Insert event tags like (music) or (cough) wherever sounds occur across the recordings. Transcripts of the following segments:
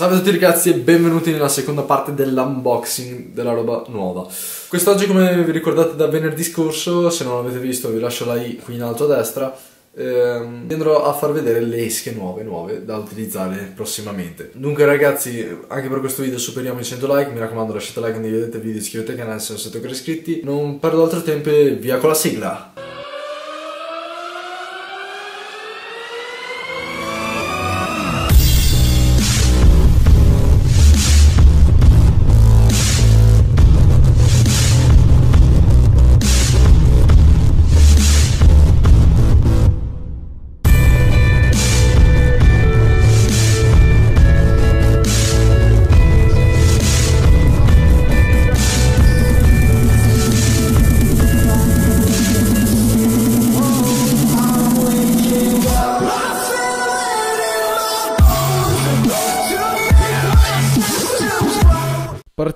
Salve a tutti ragazzi e benvenuti nella seconda parte dell'unboxing della roba nuova. Quest'oggi come vi ricordate da venerdì scorso, se non l'avete visto vi lascio la i qui in alto a destra, ehm, andrò a far vedere le esche nuove, nuove da utilizzare prossimamente. Dunque ragazzi, anche per questo video superiamo i 100 like, mi raccomando lasciate like, condividete il video, iscrivetevi al canale se non siete ancora iscritti. Non perdo altro tempo e via con la sigla!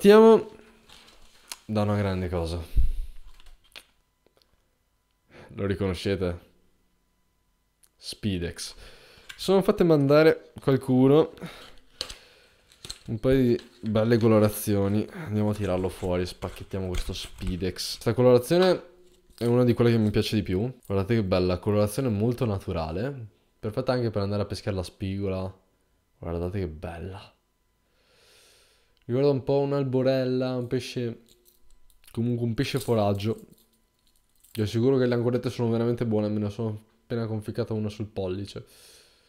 Partiamo da una grande cosa. Lo riconoscete? Spidex. Sono fatte mandare qualcuno un paio di belle colorazioni. Andiamo a tirarlo fuori, spacchettiamo questo Spidex. Questa colorazione è una di quelle che mi piace di più. Guardate che bella, colorazione molto naturale. Perfetta anche per andare a pescare la spigola. Guardate che bella. Ricorda un po' un'alborella, un pesce... Comunque un pesce foraggio. Vi assicuro che le ancorette sono veramente buone, me ne sono appena conficcata una sul pollice.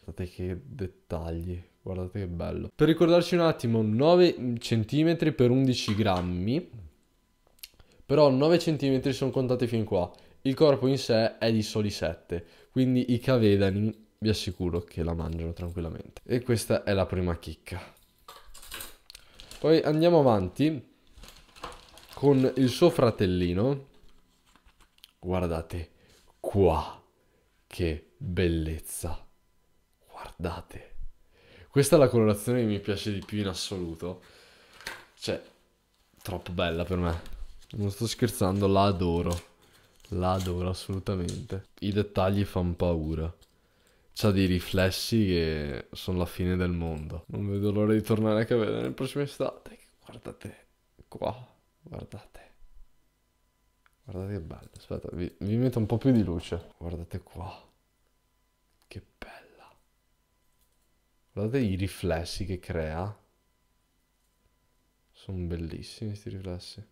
Guardate che dettagli, guardate che bello. Per ricordarci un attimo, 9 cm per 11 grammi. Però 9 cm sono contati fin qua. Il corpo in sé è di soli 7, quindi i cavedani vi assicuro che la mangiano tranquillamente. E questa è la prima chicca. Poi andiamo avanti con il suo fratellino. Guardate qua, che bellezza. Guardate. Questa è la colorazione che mi piace di più in assoluto. Cioè, troppo bella per me. Non sto scherzando, la adoro. La adoro assolutamente. I dettagli fanno paura ha dei riflessi che sono la fine del mondo. Non vedo l'ora di tornare a Cavena nel prossimo estate. Guardate qua, guardate. Guardate che bello, aspetta, vi, vi metto un po' più di luce. Guardate qua. Che bella. Guardate i riflessi che crea. Sono bellissimi questi riflessi.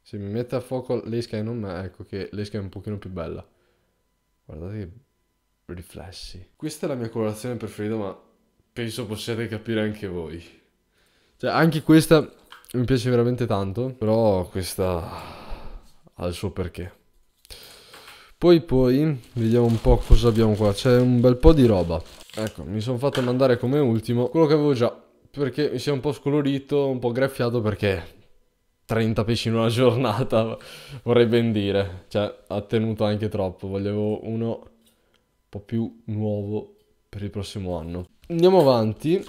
Se mi mette a fuoco l'esca e non me, ecco che l'esca è un pochino più bella. Guardate che riflessi. Questa è la mia colorazione preferita, ma penso possiate capire anche voi. Cioè, anche questa mi piace veramente tanto, però questa ha il suo perché. Poi poi, vediamo un po' cosa abbiamo qua. C'è un bel po' di roba. Ecco, mi sono fatto mandare come ultimo quello che avevo già, perché mi si è un po' scolorito, un po' graffiato, perché 30 pesci in una (laughs) giornata, vorrei ben dire. Cioè, ha tenuto anche troppo. Volevo uno po' più nuovo per il prossimo anno. Andiamo avanti,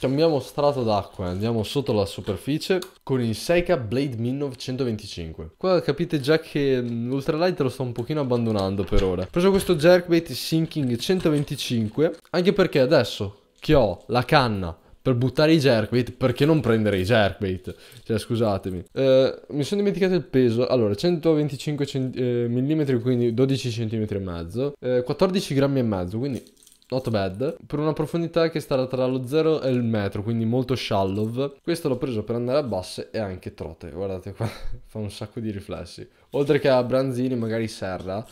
cambiamo strato d'acqua e andiamo sotto la superficie con il Seika Blade Min 125. Qua capite già che l'ultralight lo sto un pochino abbandonando per ora. Ho preso questo jerkbait sinking 125 anche perché adesso che ho la canna per buttare i jerkbait, perché non prendere i jerkbait? Cioè, scusatemi. Eh, mi sono dimenticato il peso. Allora, 125 cent- eh, mm, quindi 12 cm e mezzo. Eh, 14 grammi e mezzo, quindi not bad, per una profondità che starà tra lo 0 e il metro, quindi molto shallow. Questo l'ho preso per andare a basse e anche trote, guardate qua, (laughs) fa un sacco di riflessi. Oltre che a branzini, magari serra,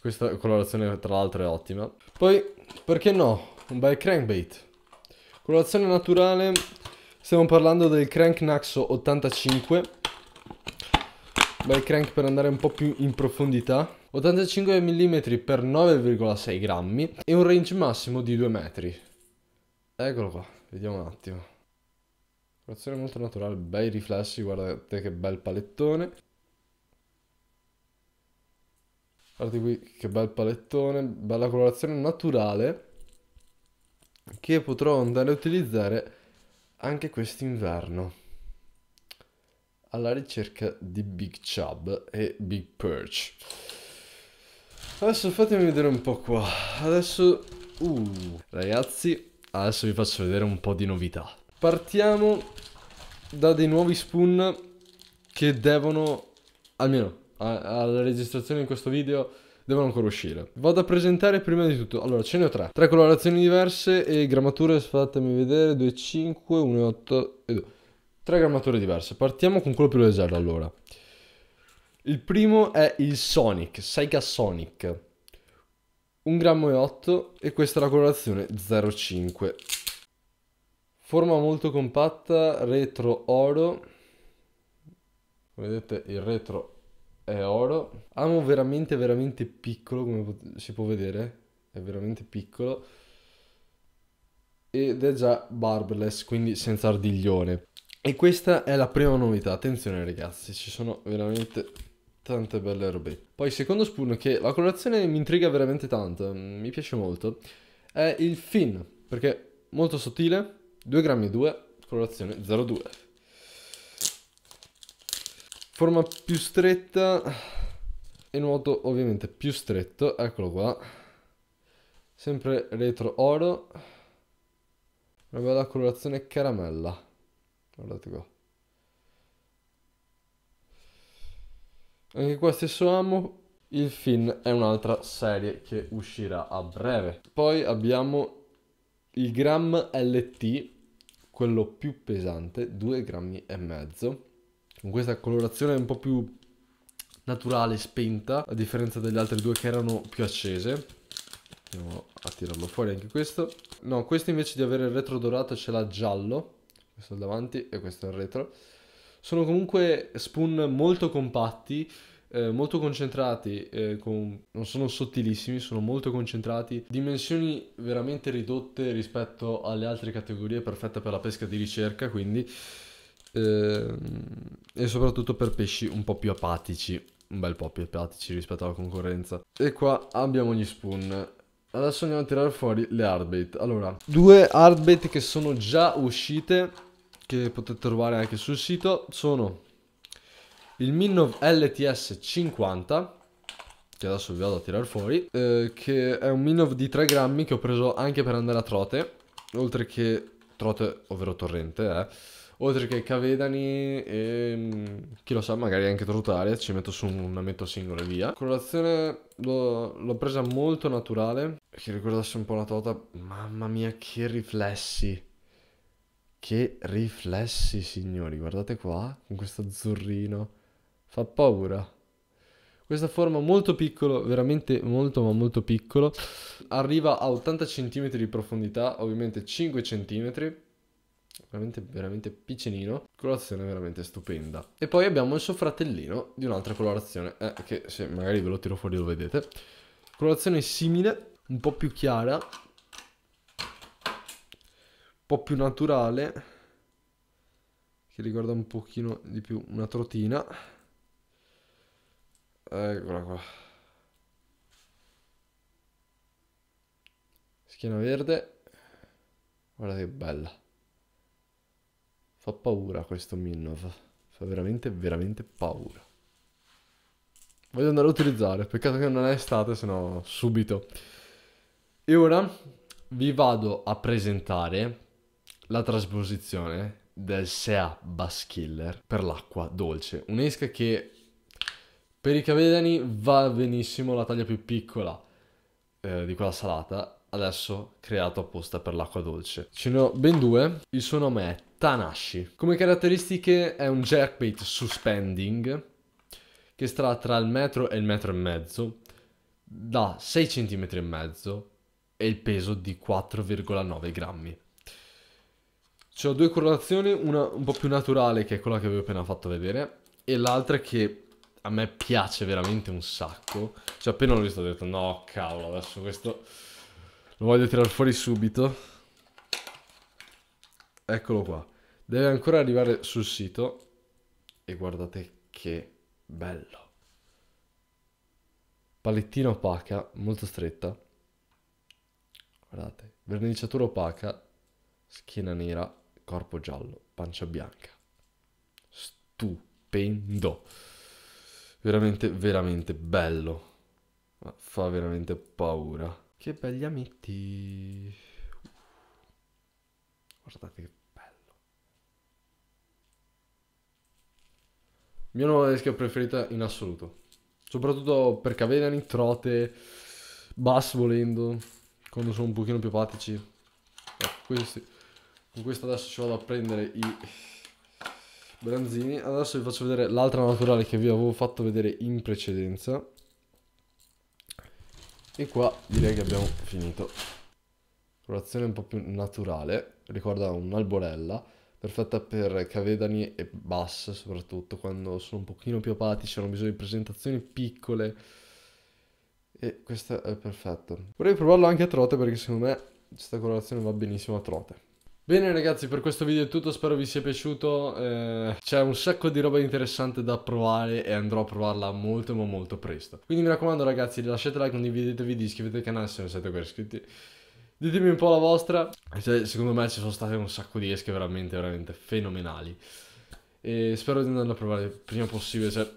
questa colorazione tra l'altro è ottima. Poi, perché no, un bel crankbait. Colorazione naturale, stiamo parlando del Crank Naxo 85. Bel crank per andare un po' più in profondità. 85 mm per 9,6 grammi e un range massimo di 2 metri. Eccolo qua, vediamo un attimo. Colorazione molto naturale, bei riflessi, guardate che bel palettone. Guardate qui che bel palettone, bella colorazione naturale che potrò andare a utilizzare anche quest'inverno alla ricerca di Big Chub e Big Perch. Adesso fatemi vedere un po' qua. Adesso... Uh, ragazzi, adesso vi faccio vedere un po' di novità. Partiamo da dei nuovi spoon che devono, almeno alla registrazione di questo video, devono ancora uscire. Vado a presentare prima di tutto, allora ce ne ho tre, tre colorazioni diverse e grammature, fatemi vedere, 2, 5, 1, 8 e 2. Tre grammature diverse, partiamo con quello più leggero allora. Il primo è il Sonic, Sega Sonic. 1 grammo e 8 e questa è la colorazione 05. Forma molto compatta, retro oro. Vedete il retro è oro. Amo veramente, veramente piccolo, come pot- si può vedere. È veramente piccolo. Ed è già barbless, quindi senza ardiglione. E questa è la prima novità. Attenzione ragazzi, ci sono veramente tante belle robe. Poi secondo spoon che la colorazione mi intriga veramente tanto, mm, mi piace molto, è il fin, perché molto sottile, 2 grammi e 2, colorazione 02 forma più stretta e nuoto ovviamente più stretto, eccolo qua. Sempre retro oro. Una bella colorazione caramella. Guardate qua. Anche qua stesso amo. Il fin è un'altra serie che uscirà a breve. Poi abbiamo il Gram LT, quello più pesante, 2 grammi e mezzo con questa colorazione un po' più naturale, spenta, a differenza delle altre due che erano più accese. Andiamo a tirarlo fuori anche questo. No, questo invece di avere il retro dorato ce l'ha giallo, questo davanti e questo è il retro. Sono comunque spoon molto compatti, eh, molto concentrati, eh, con... non sono sottilissimi, sono molto concentrati, dimensioni veramente ridotte rispetto alle altre categorie, perfetta per la pesca di ricerca, quindi Ehm, e soprattutto per pesci un po' più apatici, un bel po' più apatici rispetto alla concorrenza. E qua abbiamo gli spoon. Adesso andiamo a tirare fuori le hardbait. Allora, due hardbait che sono già uscite, che potete trovare anche sul sito, sono il Minnov LTS 50 che adesso vi vado a tirare fuori eh, che è un Minnov di 3 grammi che ho preso anche per andare a trote oltre che trote ovvero torrente eh, oltre che Cavedani e mm, chi lo sa, magari anche Trutaria, ci metto su una metto singola via. Colorazione l'ho presa molto naturale, che ricordasse un po' la tota. Mamma mia, che riflessi! Che riflessi, signori, guardate qua, con questo azzurrino. Fa paura questa forma molto piccolo, veramente molto ma molto piccolo, arriva a 80 cm di profondità, ovviamente 5 cm, veramente, veramente piccinino. Colorazione veramente stupenda. E poi abbiamo il suo fratellino di un'altra colorazione, eh, che se magari ve lo tiro fuori lo vedete. Colorazione simile, un po' più chiara, un po' più naturale, che ricorda un pochino di più una trotina. Eccola qua. Schiena verde. Guarda che bella. Fa paura questo Minnov. Fa veramente, veramente paura. Voglio andare a utilizzare. Peccato che non è estate, se no subito. E ora vi vado a presentare la trasposizione del Sea Bass Killer per l'acqua dolce. Un'esca che per i cavedani va benissimo la taglia più piccola eh, di quella salata. Adesso creato apposta per l'acqua dolce. Ce ne ho ben due. Il suo nome è Tanashi. Come caratteristiche è un jerkbait suspending che sta tra il metro e il metro e mezzo, da 6 cm e mezzo e il peso di 4,9 grammi. Ho due correlazioni, una un po' più naturale che è quella che vi ho appena fatto vedere e l'altra che a me piace veramente un sacco. Cioè appena l'ho visto ho detto no cavolo adesso questo lo voglio tirare fuori subito. Eccolo qua. Deve ancora arrivare sul sito. E guardate che bello. Palettina opaca, molto stretta. Guardate. Verniciatura opaca, schiena nera, corpo giallo, pancia bianca. Stupendo. Veramente, veramente bello. Ma fa veramente paura. Che belli amici. Guardate che mia nuova teschia preferita in assoluto. Soprattutto per cavellani, trote, bass volendo, quando sono un pochino più apatici. Eh, questi. Con questo adesso ci vado a prendere i branzini. Adesso vi faccio vedere l'altra naturale che vi avevo fatto vedere in precedenza. E qua direi che abbiamo finito. Colorazione un po' più naturale, ricorda un'alborella perfetta per cavedani e bassa soprattutto quando sono un pochino più apatici, hanno bisogno di presentazioni piccole e questa è perfetta Vorrei provarlo anche a trote perché secondo me questa colorazione va benissimo a trote. Bene ragazzi per questo video è tutto, spero vi sia piaciuto, eh, c'è un sacco di roba interessante da provare e andrò a provarla molto ma molto presto. Quindi mi raccomando ragazzi lasciate like, condividetevi, iscrivetevi al canale se non siete ancora iscritti Ditemi un po' la vostra. Cioè, secondo me ci sono state un sacco di esche veramente, veramente fenomenali. E spero di andarle a provare il prima possibile. Cioè,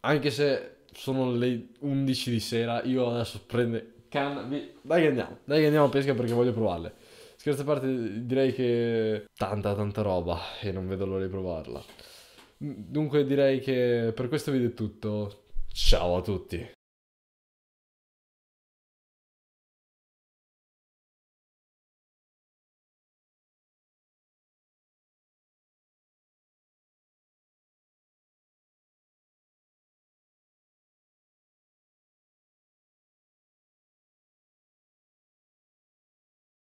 anche se sono le 11 di sera, io adesso prendo canna... Dai che andiamo, dai che andiamo a pesca perché voglio provarle. Scherzo a parte, direi che tanta, tanta roba e non vedo l'ora di provarla. Dunque direi che per questo video è tutto. Ciao a tutti!